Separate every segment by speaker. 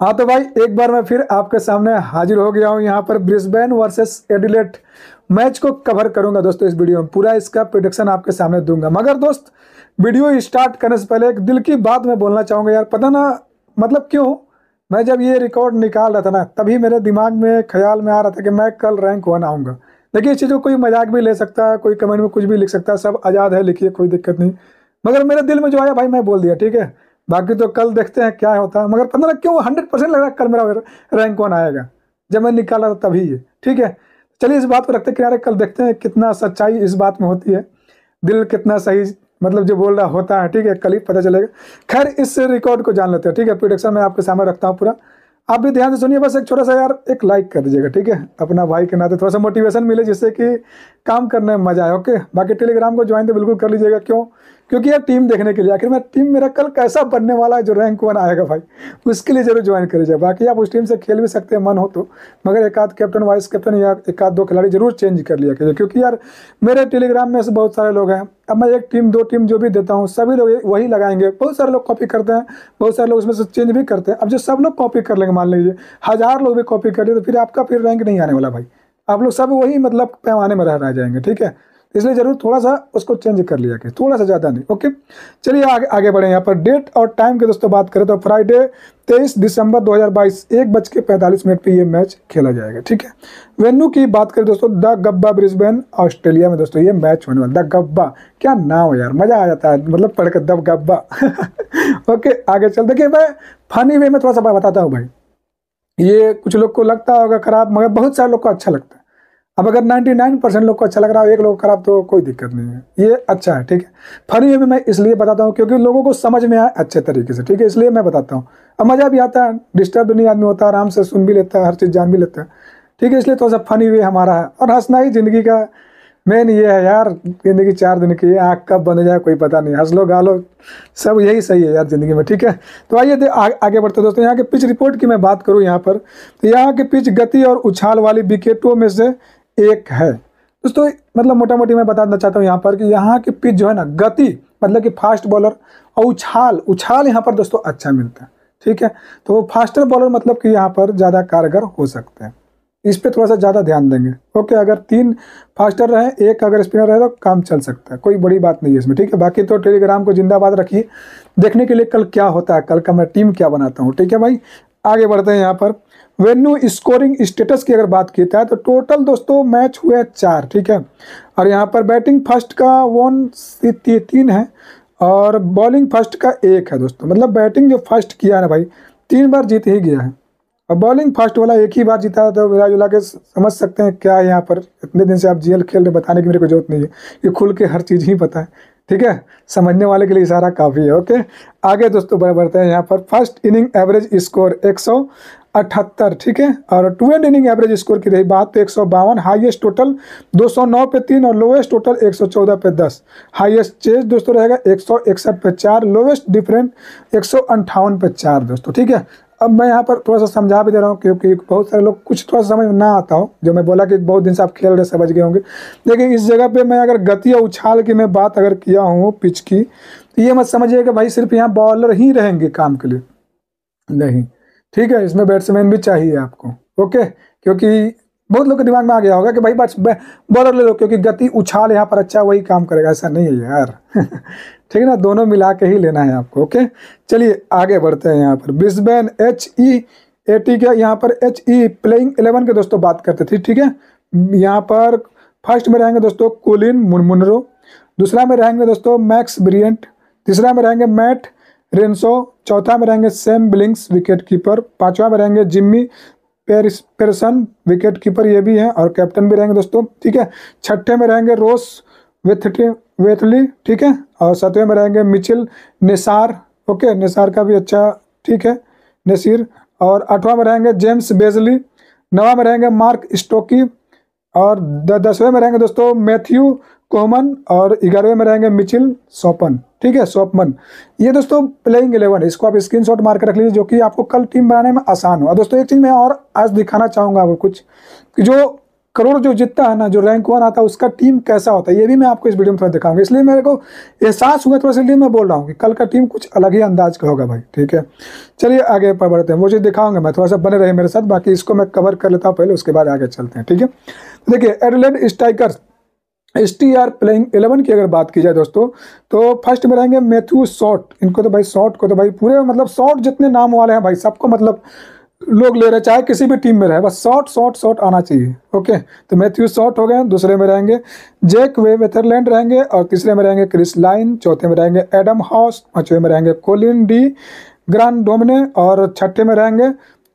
Speaker 1: हाँ तो भाई एक बार मैं फिर आपके सामने हाजिर हो गया हूँ यहाँ पर ब्रिस्बेन वर्सेस एडिलेट मैच को कवर करूंगा दोस्तों इस वीडियो में पूरा इसका प्रोडक्शन आपके सामने दूंगा मगर दोस्त वीडियो स्टार्ट करने से पहले एक दिल की बात मैं बोलना चाहूँगा यार पता ना मतलब क्यों मैं जब ये रिकॉर्ड निकाल रहा था ना तभी मेरे दिमाग में ख्याल में आ रहा था कि मैं कल रैंक वन आऊँगा देखिए इस चीज़ को कोई मजाक भी ले सकता है कोई कमेंट में कुछ भी लिख सकता है सब आज़ाद है लिखिए कोई दिक्कत नहीं मगर मेरे दिल में जो आया भाई मैं बोल दिया ठीक है बाकी तो कल देखते हैं क्या होता है मगर पता क्यों हंड्रेड परसेंट लग रहा है कल मेरा रैंक वन आएगा जब मैं निकाला था तभी ये ठीक है चलिए इस बात को रखते किनारे कल देखते हैं कितना सच्चाई इस बात में होती है दिल कितना सही मतलब जो बोल रहा होता है ठीक है कल ही पता चलेगा खैर इस रिकॉर्ड को जान लेते हैं ठीक है प्रोडक्शन मैं आपके सामने रखता हूँ पूरा आप भी ध्यान से सुनिए बस एक छोटा सा यार एक लाइक कर दीजिएगा ठीक है अपना भाई के नाते थोड़ा सा मोटिवेशन मिले जिससे कि काम करने में मजा आए ओके बाकी टेलीग्राम को ज्वाइन तो बिल्कुल कर लीजिएगा क्यों क्योंकि यार टीम देखने के लिए आखिर मैं टीम मेरा कल कैसा बनने वाला है जो रैंक वन आएगा भाई उसके लिए जरूर ज्वाइन करिए बाकी आप उस टीम से खेल भी सकते हैं मन हो तो मगर एक आध कैप्टन वाइस कैप्टन या एक आध दो खिलाड़ी जरूर चेंज कर लिया कीजिए क्योंकि यार मेरे टेलीग्राम में से बहुत सारे लोग हैं अब मैं एक टीम दो टीम जो भी देता हूँ सभी लोग वही लगाएंगे बहुत सारे लोग कॉपी करते हैं बहुत सारे लोग उसमें से चेंज भी करते हैं अब जो सब लोग कॉपी कर लेंगे मान लीजिए हज़ार लोग भी कॉपी कर लिए तो फिर आपका फिर रैंक नहीं आने वाला भाई आप लोग सब वही मतलब पैमाने में रह रह जाएंगे ठीक है इसलिए जरूर थोड़ा सा उसको चेंज कर लिया कि थोड़ा सा ज़्यादा नहीं ओके चलिए आगे आगे बढ़े यहाँ पर डेट और टाइम की दोस्तों बात करें तो फ्राइडे तेईस दिसंबर 2022 एक बज के पैंतालीस मिनट पर यह मैच खेला जाएगा ठीक है वेन्यू की बात करें दोस्तों द गब्बा ब्रिस्बेन ऑस्ट्रेलिया में दोस्तों ये मैच होने वाला द गब्बा क्या नाम है यार मज़ा आ जाता है मतलब पढ़कर द गब्बा ओके आगे चल देखिए भाई फनी वे में थोड़ा सा बताता हूँ भाई ये कुछ लोग को लगता होगा खराब मगर बहुत सारे लोग को अच्छा लगता है अब अगर 99 परसेंट लोग को अच्छा लग रहा हो एक लोग खराब तो कोई दिक्कत नहीं है ये अच्छा है ठीक है फनी वे में मैं इसलिए बताता हूँ क्योंकि लोगों को समझ में आए अच्छे तरीके से ठीक है इसलिए मैं बताता हूँ अब मज़ा भी आता है डिस्टर्ब नहीं आदमी होता आराम से सुन भी लेता है हर चीज़ जान भी लेता है ठीक है इसलिए थोड़ा सा फनी वे हमारा है और हंसना ही ज़िंदगी का मेन ये है यार ज़िंदगी चार दिन की है आँख कब बन जाए कोई पता नहीं हंस लो गा लो सब यही सही है यार ज़िंदगी में ठीक है तो आइए आ, आगे बढ़ते दोस्तों यहाँ के पिच रिपोर्ट की मैं बात करूँ यहाँ पर तो यहाँ के पिच गति और उछाल वाली विकेटों में से एक है दोस्तों मतलब मोटा मोटी मैं बताना चाहता हूँ यहाँ पर कि यहाँ की पिच जो है ना गति मतलब कि फास्ट बॉलर और उछाल उछाल यहाँ पर दोस्तों अच्छा मिलता है ठीक है तो वो फास्टर बॉलर मतलब कि यहाँ पर ज़्यादा कारगर हो सकते हैं इस पर थोड़ा सा ज़्यादा ध्यान देंगे ओके अगर तीन फास्टर रहे एक अगर स्पिनर रहे तो काम चल सकता है कोई बड़ी बात नहीं है इसमें ठीक है बाकी तो टेलीग्राम को जिंदाबाद रखिए देखने के लिए कल क्या होता है कल का मैं टीम क्या बनाता हूँ ठीक है भाई आगे बढ़ते हैं यहाँ पर वेन्यू स्कोरिंग स्टेटस की अगर बात की जाए तो टोटल दोस्तों मैच हुए चार ठीक है और यहाँ पर बैटिंग फर्स्ट का वन तीन है और बॉलिंग फर्स्ट का एक है दोस्तों मतलब बैटिंग जो फर्स्ट किया है ना भाई तीन बार जीत ही गया है और बॉलिंग फर्स्ट वाला एक ही बार जीता है तो विराज उला के समझ सकते हैं क्या है यहाँ पर इतने दिन से आप जीएल खेल रहे बताने की मेरे को जरूरत नहीं है ये खुल के हर चीज़ ही पता है ठीक है समझने वाले के लिए इशारा काफ़ी है ओके आगे दोस्तों बड़े बढ़ते हैं यहाँ पर फर्स्ट इनिंग एवरेज स्कोर एक सौ अठहत्तर ठीक है और two and inning average score की रही बात तो एक सौ बावन हाइएस्ट टोटल 209 पे तीन और लोएस्ट टोटल 114 पे दस हाइएस्ट चेज दोस्तों रहेगा एक सौ इकसठ पे चार लोएस्ट डिफरेंट एक सौ अंठावन पे चार दोस्तों ठीक है अब मैं यहाँ पर थोड़ा सा समझा भी दे रहा हूँ क्योंकि बहुत सारे लोग कुछ थोड़ा समझ ना आता हो जो मैं बोला कि बहुत दिन से आप खेल रहे समझ गए होंगे लेकिन इस जगह पे मैं अगर गति या उछाल की मैं बात अगर किया हूँ पिच की तो ये मत समझिए कि भाई सिर्फ यहाँ बॉलर ही रहेंगे काम के लिए नहीं ठीक है इसमें बैट्समैन भी चाहिए आपको ओके क्योंकि बहुत लोग के दिमाग में आ गया होगा कि भाई बॉलर ले लो क्योंकि गति उछाल यहाँ पर अच्छा वही काम करेगा ऐसा नहीं है यार ठीक है ना दोनों मिला के ही लेना है आपको ओके चलिए आगे बढ़ते हैं यहाँ पर Brisbane H E A T के यहाँ पर एच ई प्लेइंग इलेवन के दोस्तों बात करते थे ठीक है यहाँ पर फर्स्ट में रहेंगे दोस्तों कोलिन मुनमुनरो दूसरा में रहेंगे दोस्तों मैक्स ब्रियंट तीसरा में रहेंगे मैट रेंसो चौथा में रहेंगे सेम बिलिंग्स विकेट कीपर पाँचवा में रहेंगे Jimmy Paris Peirson wicket keeper ये भी हैं और कैप्टन भी रहेंगे दोस्तों ठीक है छठे में रहेंगे रोस वेथटी वेथली ठीक है और सातवें में रहेंगे मिचिल निसार ओके निसार का भी अच्छा ठीक है नसीर और आठवां में रहेंगे जेम्स बेजली नवा में रहेंगे मार्क स्टोकी और दसवें में रहेंगे दोस्तों मैथ्यू कोहमन और ग्यारहवें में रहेंगे मिचिल सोपन ठीक है सोपमन ये दोस्तों प्लेइंग इलेवन इसको आप स्क्रीनशॉट मार के रख लीजिए जो कि आपको कल टीम बनाने में आसान हो दोस्तों एक चीज़ मैं और आज दिखाना चाहूँगा आपको कुछ कि जो करोड़ जो जीतता है ना जो रैंक वन आता है उसका टीम कैसा होता है ये भी मैं आपको इस वीडियो में थोड़ा दिखाऊंगा इसलिए मेरे को एहसास हुआ थोड़ा सा इसलिए मैं बोल रहा हूँ कि कल का टीम कुछ अलग ही अंदाज का होगा भाई ठीक है चलिए आगे बढ़ते हैं मुझे दिखाऊंगा मैं थोड़ा सा बने रहे मेरे साथ बाकी इसको मैं कवर कर लेता हूँ पहले उसके बाद आगे चलते हैं ठीक है देखिए Adelaide Strikers S T R playing eleven की अगर बात की जाए दोस्तों तो फर्स्ट में रहेंगे मैथ्यू शॉर्ट इनको तो भाई शॉर्ट को तो भाई पूरे मतलब शॉर्ट जितने नाम वाले हैं भाई सबको मतलब लोग ले रहे चाहे किसी भी टीम में रहे बस शॉर्ट शॉर्ट शॉर्ट आना चाहिए ओके तो मैथ्यू शॉर्ट हो गए दूसरे में रहेंगे जैक वे वेथरलैंड रहेंगे और तीसरे में रहेंगे क्रिस लाइन चौथे में रहेंगे एडम हाउस पाँचवें में रहेंगे कोलिन डी ग्रांड डोमिने और छठे में रहेंगे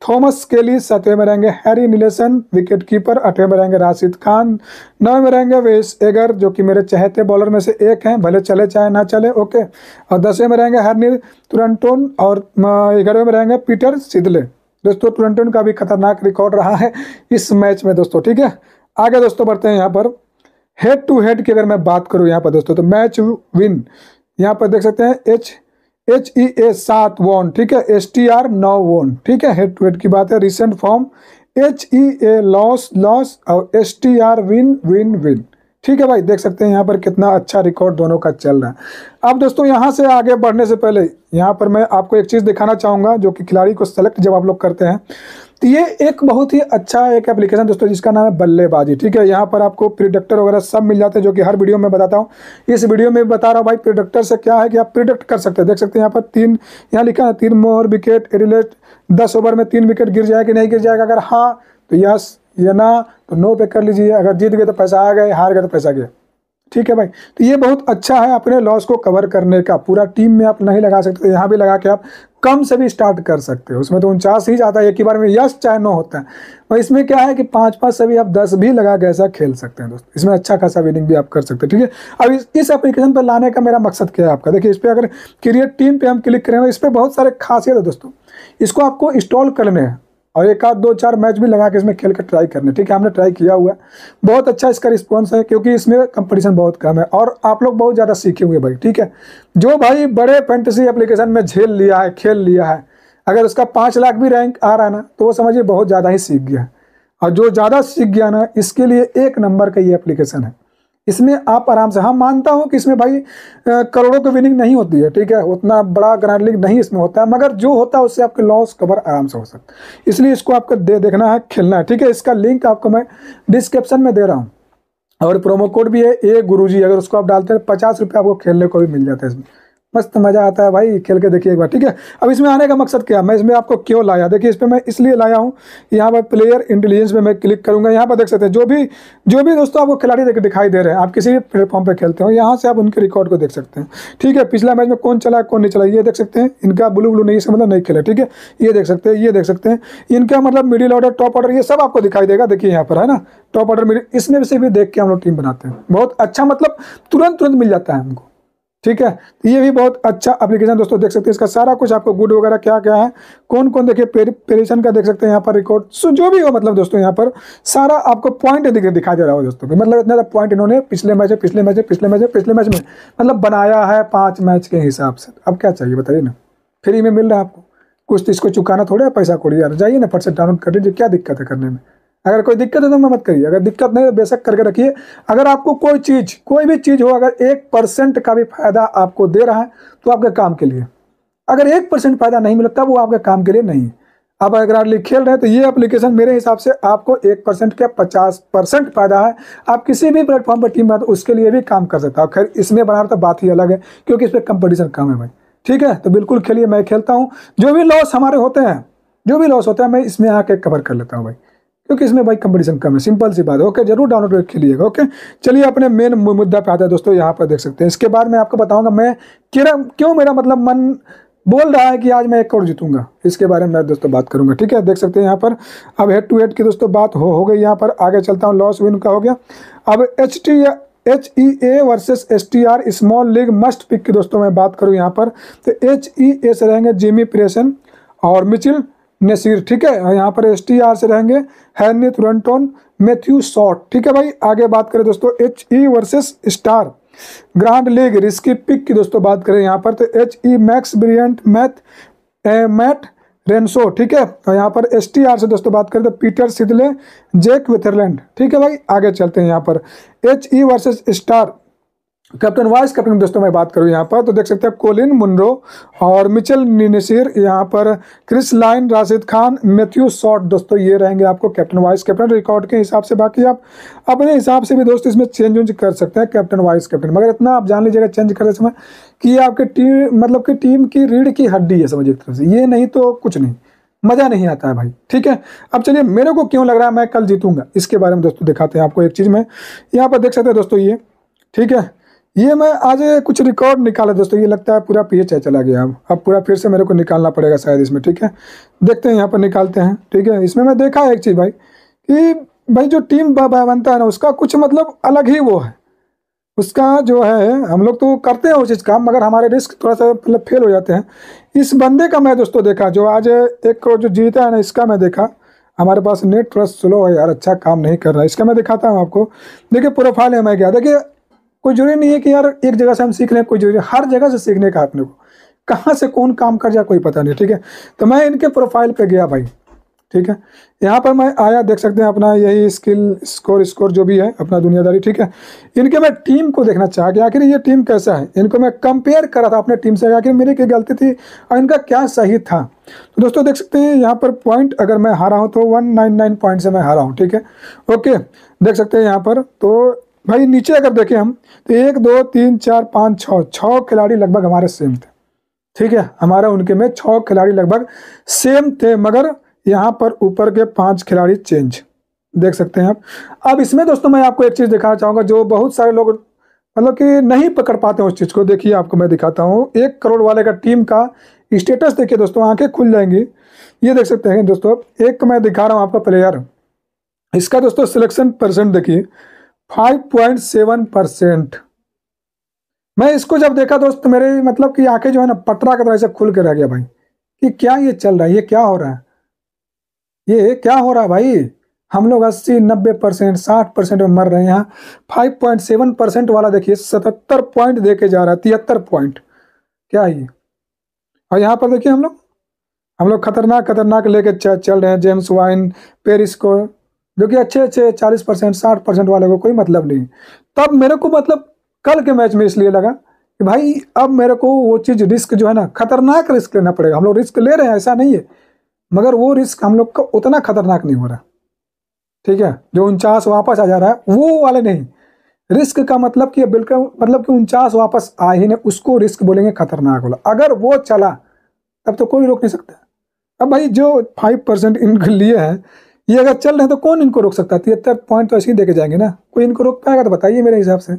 Speaker 1: थॉमस केली सातवें में रहेंगे हैरी निलेसन विकेट कीपर आठवें में रहेंगे राशिद खान नौवें में रहेंगे वेस एगर जो कि मेरे चहेते बॉलर में से एक हैं भले चले चाहे ना चले ओके और दसवें में रहेंगे हरनील तुरंटोन और ग्यारहवें में रहेंगे पीटर सिदले दोस्तों ट्वेंटी का भी खतरनाक रिकॉर्ड रहा है इस मैच में दोस्तों ठीक है आगे दोस्तों बढ़ते हैं यहाँ पर हेड टू हेड की अगर मैं बात करूँ यहाँ पर दोस्तों तो मैच विन यहाँ पर देख सकते हैं एच एच ई ए सात वन ठीक है एस टी आर नौ वन ठीक है हेड टू हेड की बात है recent form H E A loss loss और S T R win win win ठीक है भाई देख सकते हैं यहाँ पर कितना अच्छा रिकॉर्ड दोनों का चल रहा है अब दोस्तों यहाँ से आगे बढ़ने से पहले यहाँ पर मैं आपको एक चीज़ दिखाना चाहूँगा जो कि खिलाड़ी को सेलेक्ट जब आप लोग करते हैं तो ये एक बहुत ही अच्छा एक एप्लीकेशन दोस्तों जिसका नाम है बल्लेबाजी ठीक है यहाँ पर आपको प्रिडक्टर वगैरह सब मिल जाते हैं जो कि हर वीडियो में बताता हूँ इस वीडियो में बता रहा हूँ भाई प्रिडक्टर से क्या है कि आप प्रिडक्ट कर सकते हैं देख सकते हैं यहाँ पर तीन यहाँ लिखा है तीन मोहर विकेट रिलेट दस ओवर में तीन विकेट गिर जाएगा कि नहीं गिर जाएगा अगर हाँ तो यस या ना तो नो पे कर लीजिए अगर जीत गए तो पैसा आ गए हार गए तो पैसा गया ठीक है भाई तो ये बहुत अच्छा है अपने लॉस को कवर करने का पूरा टीम में आप नहीं लगा सकते तो यहाँ भी लगा के आप कम से भी स्टार्ट कर सकते हो उसमें तो उनचास ही जाता है एक ही बार में यस चाहे नो होता है और इसमें क्या है कि पाँच पाँच से भी आप दस भी लगा के ऐसा खेल सकते हैं दोस्तों इसमें अच्छा खासा विनिंग भी आप कर सकते हैं ठीक है अब इस एप्लीकेशन पर लाने का मेरा मकसद क्या है आपका देखिए इस पर अगर क्रिएट टीम पर हम क्लिक करें तो इस पर बहुत सारे खासियत है दोस्तों इसको आपको इंस्टॉल करने हैं और एक आध दो चार मैच भी लगा के इसमें खेल कर ट्राई करने ठीक है हमने ट्राई किया हुआ है बहुत अच्छा इसका रिस्पॉन्स है क्योंकि इसमें कंपटीशन बहुत कम है और आप लोग बहुत ज़्यादा सीखे हुए भाई ठीक है जो भाई बड़े फैंटेसी एप्लीकेशन में झेल लिया है खेल लिया है अगर उसका पाँच लाख भी रैंक आ रहा है ना तो वो समझिए बहुत ज़्यादा ही सीख गया है और जो ज़्यादा सीख गया ना इसके लिए एक नंबर का ये एप्लीकेशन है इसमें आप आराम से हाँ मानता हूँ कि इसमें भाई करोड़ों की विनिंग नहीं होती है ठीक है उतना बड़ा ग्रैंड लीग नहीं इसमें होता है मगर जो होता है उससे आपके लॉस कवर आराम से हो सकता है इसलिए इसको आपको दे देखना है खेलना है ठीक है इसका लिंक आपको मैं डिस्क्रिप्शन में दे रहा हूँ और प्रोमो कोड भी है ए गुरु अगर उसको आप डालते हैं पचास रुपये आपको खेलने को भी मिल जाता है इसमें मस्त मज़ा आता है भाई खेल के देखिए एक बार ठीक है अब इसमें आने का मकसद क्या मैं इसमें आपको क्यों लाया देखिए इस पर मैं इसलिए लाया हूँ यहाँ पर प्लेयर इंटेलिजेंस में मैं क्लिक करूँगा यहाँ पर देख सकते हैं जो भी जो भी दोस्तों आपको खिलाड़ी देख दिखाई दे रहे हैं आप किसी भी प्लेटफॉर्म पर खेलते हो यहाँ से आप उनके रिकॉर्ड को देख सकते हैं ठीक है पिछला मैच में कौन चला कौन नहीं चला ये देख सकते हैं इनका ब्लू ब्लू नहीं मतलब नहीं खेला ठीक है ये देख सकते हैं ये देख सकते हैं इनका मतलब मिडिल ऑर्डर टॉप ऑर्डर ये सब आपको दिखाई देगा देखिए यहाँ पर है ना टॉप ऑर्डर मिडिल इसमें से भी देख के हम लोग टीम बनाते हैं बहुत अच्छा मतलब तुरंत तुरंत मिल जाता है हमको ठीक है ये भी बहुत अच्छा एप्लीकेशन दोस्तों देख सकते हैं इसका सारा कुछ आपको गुड वगैरह क्या क्या है कौन कौन देखिए पेरिशन का देख सकते हैं यहाँ पर रिकॉर्ड सो जो भी हो मतलब दोस्तों यहाँ पर सारा आपको पॉइंट दिखा दे रहा हो दोस्तों मतलब इतना पॉइंट इन्होंने पिछले मैच है पिछले मैच है पिछले मैच है पिछले मैच में मतलब बनाया है पाँच मैच के हिसाब से अब क्या चाहिए बताइए ना फ्री में मिल रहा है आपको कुछ तो इसको चुकाना थोड़ा पैसा कोड़ी यार जाइए ना फट से डाउनलोड कर लीजिए क्या दिक्कत है करने में अगर कोई दिक्कत है तो मैं मत करिए अगर दिक्कत नहीं तो बेशक करके रखिए अगर आपको कोई चीज़ कोई भी चीज़ हो अगर एक परसेंट का भी फायदा आपको दे रहा है तो आपके काम के लिए अगर एक परसेंट फायदा नहीं मिलता वो आपके काम के लिए नहीं आप अगर खेल रहे हैं तो ये एप्लीकेशन मेरे हिसाब से आपको एक परसेंट के पचास परसेंट फायदा है आप किसी भी प्लेटफॉर्म पर टीम बना तो उसके लिए भी काम कर सकता हो खैर इसमें बना तो बात ही अलग है क्योंकि इस पर कंपटीशन कम है भाई ठीक है तो बिल्कुल खेलिए मैं खेलता हूँ जो भी लॉस हमारे होते हैं जो भी लॉस होता है मैं इसमें आके कवर कर लेता हूँ भाई क्योंकि इसमें भाई कंपटीशन कम है सिंपल सी बात है ओके जरूर डाउनलोड करके खेलिएगा ओके चलिए अपने मेन मुद्दा पे आता है दोस्तों यहाँ पर देख सकते हैं इसके बाद मैं आपको बताऊंगा मैं क्यों मेरा मतलब मन बोल रहा है कि आज मैं एक करोड़ जीतूंगा इसके बारे में मैं दोस्तों बात करूंगा ठीक है देख सकते हैं यहाँ पर अब हेड टू हेड की दोस्तों बात हो हो गई यहाँ पर आगे चलता हूँ लॉस विन का हो गया अब H T H E A versus S T R small league must pick की दोस्तों मैं बात करूँ यहाँ पर तो एच ई ए से रहेंगे जेमी प्रेसन और मिचिल नसीर ठीक है हाँ, यहाँ पर एस टी आर से रहेंगे हैनी थ्रंटोन मैथ्यू शॉट ठीक है भाई आगे बात करें दोस्तों H E versus star grand league risky pick की दोस्तों बात करें यहाँ पर तो H E e Max Bryant Matt a Matt Renshaw ठीक है और यहाँ पर एस टी आर से दोस्तों बात करें तो पीटर सिदले जेक विथरलैंड ठीक है भाई आगे चलते हैं यहाँ पर H E versus star captain vice captain दोस्तों मैं बात करूं यहाँ पर तो देख सकते हैं कोलिन मुनरो और मिचल निनेसिर यहाँ पर Chris Lynn Rashid Khan Matthew Short दोस्तों ये रहेंगे आपको कैप्टन वाइस कैप्टन रिकॉर्ड के हिसाब से बाकी आप अपने हिसाब से भी दोस्तों इसमें चेंज उंज कर सकते हैं कैप्टन वाइस कैप्टन मगर इतना आप जान लीजिएगा चेंज करते समय कि आपके टीम मतलब कि टीम की रीढ़ की हड्डी है समझिए तरह से ये नहीं तो कुछ नहीं मज़ा नहीं आता है भाई ठीक है अब चलिए मेरे को क्यों लग रहा है मैं कल जीतूंगा इसके बारे में दोस्तों दिखाते हैं आपको एक चीज़ में यहाँ पर देख सकते हैं दोस्तों ये ठीक है ये मैं आज कुछ रिकॉर्ड निकाला दोस्तों ये लगता है पूरा पी एच चला गया अब अब पूरा फिर से मेरे को निकालना पड़ेगा शायद इसमें ठीक है देखते हैं यहाँ पर निकालते हैं ठीक है इसमें मैं देखा है एक चीज़ भाई कि भाई जो टीम बनता है ना उसका कुछ मतलब अलग ही वो है उसका जो है हम लोग तो करते हैं वो चीज़ काम मगर हमारे रिस्क थोड़ा सा मतलब फेल हो जाते हैं इस बंदे का मैं दोस्तों देखा जो आज एक करोड़ जो जीता है ना इसका मैं देखा हमारे पास नेट थोड़ा स्लो है यार अच्छा काम नहीं कर रहा है इसका मैं दिखाता हूँ आपको देखिए प्रोफाइल है मैं क्या देखिए कोई जरूरी नहीं है कि यार एक जगह से हम सीख रहे हैं कोई जरूरी हर जगह से सीखने का अपने को कहाँ से कौन काम कर जाए कोई पता नहीं ठीक है तो मैं इनके प्रोफाइल पे गया भाई ठीक है यहाँ पर मैं आया देख सकते हैं अपना यही स्किल स्कोर स्कोर जो भी है अपना दुनियादारी ठीक है इनके मैं टीम को देखना चाह कि आखिर ये टीम कैसा है इनको मैं कंपेयर कर रहा था अपने टीम से आखिर मेरी क्या गलती थी और इनका क्या सही था तो दोस्तों देख सकते हैं यहाँ पर पॉइंट अगर मैं हारा हूँ तो वन नाइन नाइन पॉइंट से मैं हारा हूँ ठीक है ओके देख सकते हैं यहाँ पर तो भाई नीचे अगर देखें हम तो एक दो तीन चार पाँच छः छः खिलाड़ी लगभग हमारे सेम थे ठीक है हमारे उनके में छः खिलाड़ी लगभग सेम थे मगर यहाँ पर ऊपर के पाँच खिलाड़ी चेंज देख सकते हैं आप अब इसमें दोस्तों मैं आपको एक चीज़ दिखाना चाहूँगा जो बहुत सारे लोग मतलब कि नहीं पकड़ पाते उस चीज़ को देखिए आपको मैं दिखाता हूँ एक करोड़ वाले का टीम का स्टेटस देखिए दोस्तों आंखें खुल जाएंगी ये देख सकते हैं दोस्तों एक मैं दिखा रहा हूँ आपका प्लेयर इसका दोस्तों सिलेक्शन परसेंट देखिए 5.7 परसेंट मैं इसको जब देखा दोस्त मेरे मतलब कि आंखें जो है ना पटरा की तरह से खुल के रह गया भाई कि क्या ये चल रहा है ये क्या हो रहा है ये क्या हो रहा है भाई हम लोग अस्सी नब्बे परसेंट साठ परसेंट में मर रहे हैं यहाँ फाइव पॉइंट सेवन परसेंट वाला देखिए सतहत्तर पॉइंट दे के जा रहा है तिहत्तर पॉइंट क्या ये और यहाँ पर देखिए हम लोग हम लोग खतरनाक खतरनाक लेके चल रहे हैं जेम्स वाइन पेरिस को जो कि अच्छे अच्छे चालीस परसेंट साठ परसेंट वाले को कोई मतलब नहीं तब मेरे को मतलब कल के मैच में इसलिए लगा कि भाई अब मेरे को वो चीज़ रिस्क जो है ना खतरनाक रिस्क लेना पड़ेगा हम लोग रिस्क ले रहे हैं ऐसा नहीं है मगर वो रिस्क हम लोग का उतना खतरनाक नहीं हो रहा ठीक है जो उनचास वापस आ जा रहा है वो वाले नहीं रिस्क का मतलब कि बिल्कुल मतलब कि उनचास वापस आ ही नहीं उसको रिस्क बोलेंगे खतरनाक वाला अगर वो चला तब तो कोई रोक नहीं सकता अब भाई जो फाइव परसेंट इनके लिए है ये अगर चल रहे हैं तो कौन इनको रोक सकता है तिहत्तर पॉइंट तो ऐसे ही देके जाएंगे ना कोई इनको रोक पाएगा तो बताइए मेरे हिसाब से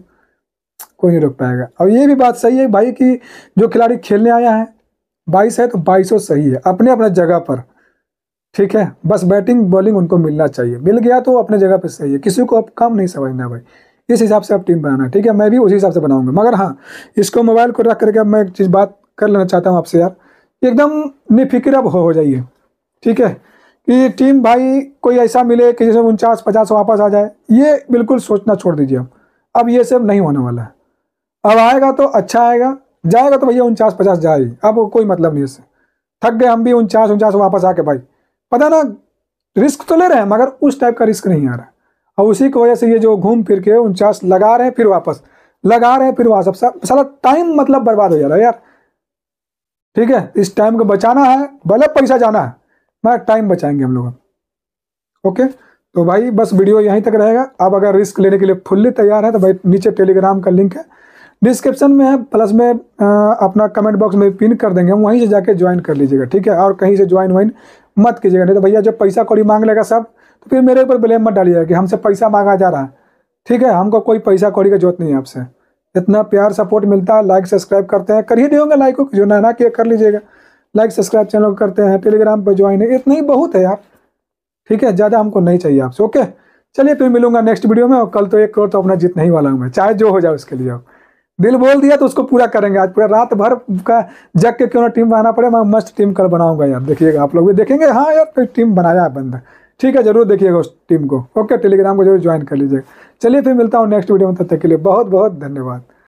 Speaker 1: कोई नहीं रोक पाएगा और ये भी बात सही है भाई कि जो खिलाड़ी खेलने आया है बाईस है तो बाईसों सही है अपने अपने जगह पर ठीक है बस बैटिंग बॉलिंग उनको मिलना चाहिए मिल गया तो अपने जगह पर सही है किसी को अब कम नहीं समझना भाई इस हिसाब से आप टीम बनाना ठीक है मैं भी उसी हिसाब से बनाऊंगा मगर हाँ इसको मोबाइल को रख करके अब मैं एक चीज़ बात कर लेना चाहता हूँ आपसे यार एकदम निफिक्र अब हो जाइए ठीक है कि टीम भाई कोई ऐसा मिले कि जैसे उनचास पचास वापस आ जाए ये बिल्कुल सोचना छोड़ दीजिए अब अब ये सब नहीं होने वाला है अब आएगा तो अच्छा आएगा जाएगा तो भैया उनचास पचास जाए अब कोई मतलब नहीं इससे थक गए हम भी उनचास उनचास वापस आके भाई पता ना रिस्क तो ले रहे हैं मगर उस टाइप का रिस्क नहीं आ रहा है और उसी की वजह से ये जो घूम फिर के उनचास लगा रहे हैं फिर वापस लगा रहे हैं फिर वहाँ सब सारा टाइम मतलब बर्बाद हो जा रहा है यार ठीक है इस टाइम को बचाना है भले पैसा जाना है ना टाइम बचाएंगे हम लोग ओके तो भाई बस वीडियो यहीं तक रहेगा आप अगर रिस्क लेने के लिए फुल्ली तैयार है तो भाई नीचे टेलीग्राम का लिंक है डिस्क्रिप्शन में है प्लस में अपना कमेंट बॉक्स में पिन कर देंगे हम वहीं से जाके ज्वाइन कर लीजिएगा ठीक है और कहीं से ज्वाइन वाइन मत कीजिएगा नहीं तो भैया जब पैसा कौड़ी मांग लेगा सब तो फिर मेरे ऊपर ब्लेम मत डालिएगा कि हमसे पैसा मांगा जा रहा है ठीक है हमको कोई पैसा कौड़ी का जरूरत नहीं है आपसे इतना प्यार सपोर्ट मिलता है लाइक सब्सक्राइब करते हैं कर ही देंगे लाइक को जो ना ना किया कर लीजिएगा लाइक सब्सक्राइब चैनल करते हैं टेलीग्राम पर ज्वाइन है इतना ही बहुत है आप ठीक है ज़्यादा हमको नहीं चाहिए आपसे ओके चलिए फिर मिलूंगा नेक्स्ट वीडियो में और कल तो एक करोड़ तो अपना जीतने ही वाला हूँ मैं चाहे जो हो जाए उसके लिए दिल बोल दिया तो उसको पूरा करेंगे आज पूरा रात भर का जग के क्यों ना टीम बनाना पड़े मैं मस्त टीम कल बनाऊंगा यार देखिएगा आप लोग भी देखेंगे हाँ यार फिर टीम बनाया है बंदा ठीक है जरूर देखिएगा उस टीम को ओके टेलीग्राम को जरूर ज्वाइन कर लीजिएगा चलिए फिर मिलता हूँ नेक्स्ट वीडियो में तब तक के लिए बहुत बहुत धन्यवाद